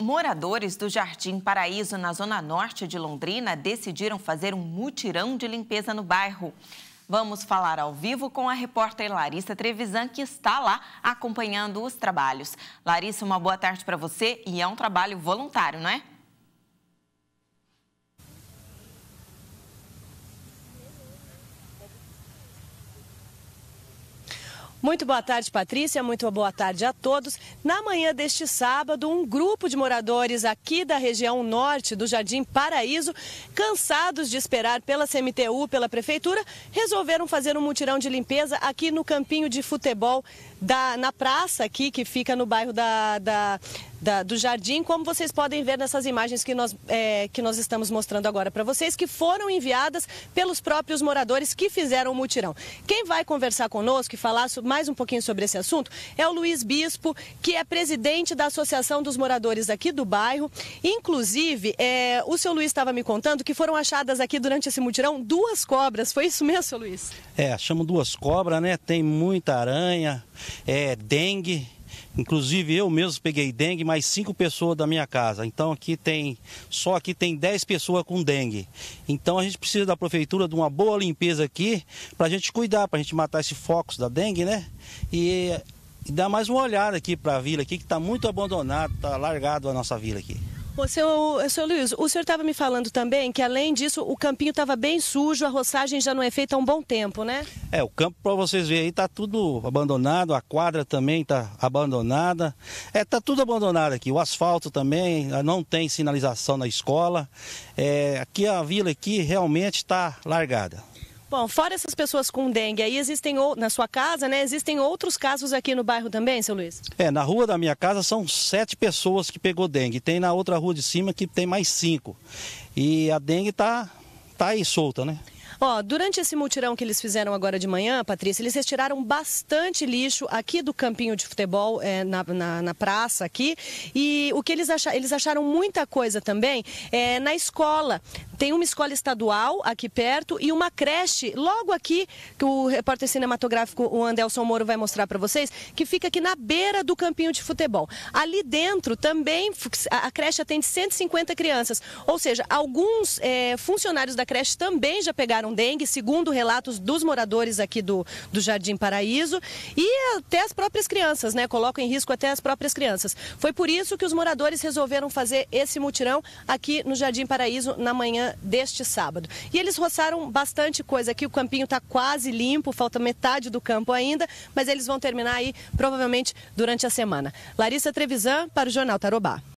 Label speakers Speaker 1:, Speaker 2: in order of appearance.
Speaker 1: Moradores do Jardim Paraíso, na zona norte de Londrina, decidiram fazer um mutirão de limpeza no bairro. Vamos falar ao vivo com a repórter Larissa Trevisan, que está lá acompanhando os trabalhos. Larissa, uma boa tarde para você e é um trabalho voluntário, não é? Muito boa tarde, Patrícia. Muito boa tarde a todos. Na manhã deste sábado, um grupo de moradores aqui da região norte do Jardim Paraíso, cansados de esperar pela CMTU, pela prefeitura, resolveram fazer um mutirão de limpeza aqui no campinho de futebol da, na praça aqui que fica no bairro da, da da, do jardim, como vocês podem ver nessas imagens que nós, é, que nós estamos mostrando agora para vocês, que foram enviadas pelos próprios moradores que fizeram o mutirão. Quem vai conversar conosco e falar mais um pouquinho sobre esse assunto é o Luiz Bispo, que é presidente da Associação dos Moradores aqui do bairro. Inclusive, é, o seu Luiz estava me contando que foram achadas aqui durante esse mutirão duas cobras. Foi isso mesmo, seu Luiz?
Speaker 2: É, chamo duas cobras, né? Tem muita aranha, é, dengue Inclusive eu mesmo peguei dengue, mais cinco pessoas da minha casa. Então aqui tem, só aqui tem 10 pessoas com dengue. Então a gente precisa da prefeitura de uma boa limpeza aqui para a gente cuidar, para a gente matar esse foco da dengue, né? E, e dar mais uma olhada aqui para a vila aqui que está muito abandonada, está largado a nossa vila aqui.
Speaker 1: Ô, seu, seu Luiz, o senhor estava me falando também que, além disso, o campinho estava bem sujo, a roçagem já não é feita há um bom tempo, né?
Speaker 2: É, o campo, para vocês verem aí, está tudo abandonado, a quadra também está abandonada. É, está tudo abandonado aqui, o asfalto também, ah, não tem sinalização na escola. É, aqui a vila aqui realmente está largada.
Speaker 1: Bom, fora essas pessoas com dengue, aí existem na sua casa, né? Existem outros casos aqui no bairro também, seu Luiz?
Speaker 2: É, na rua da minha casa são sete pessoas que pegou dengue. Tem na outra rua de cima que tem mais cinco. E a dengue tá, tá aí solta, né?
Speaker 1: Ó, durante esse multirão que eles fizeram agora de manhã, Patrícia, eles retiraram bastante lixo aqui do campinho de futebol, é, na, na, na, praça aqui. E o que eles acharam, eles acharam muita coisa também é, na escola. Tem uma escola estadual aqui perto e uma creche logo aqui, que o repórter cinematográfico o Andelson Moro vai mostrar para vocês, que fica aqui na beira do campinho de futebol. Ali dentro também a creche atende 150 crianças. Ou seja, alguns é, funcionários da creche também já pegaram dengue, segundo relatos dos moradores aqui do, do Jardim Paraíso. E até as próprias crianças, né? Colocam em risco até as próprias crianças. Foi por isso que os moradores resolveram fazer esse mutirão aqui no Jardim Paraíso na manhã deste sábado. E eles roçaram bastante coisa aqui, o campinho está quase limpo, falta metade do campo ainda, mas eles vão terminar aí provavelmente durante a semana. Larissa Trevisan para o Jornal Tarobá.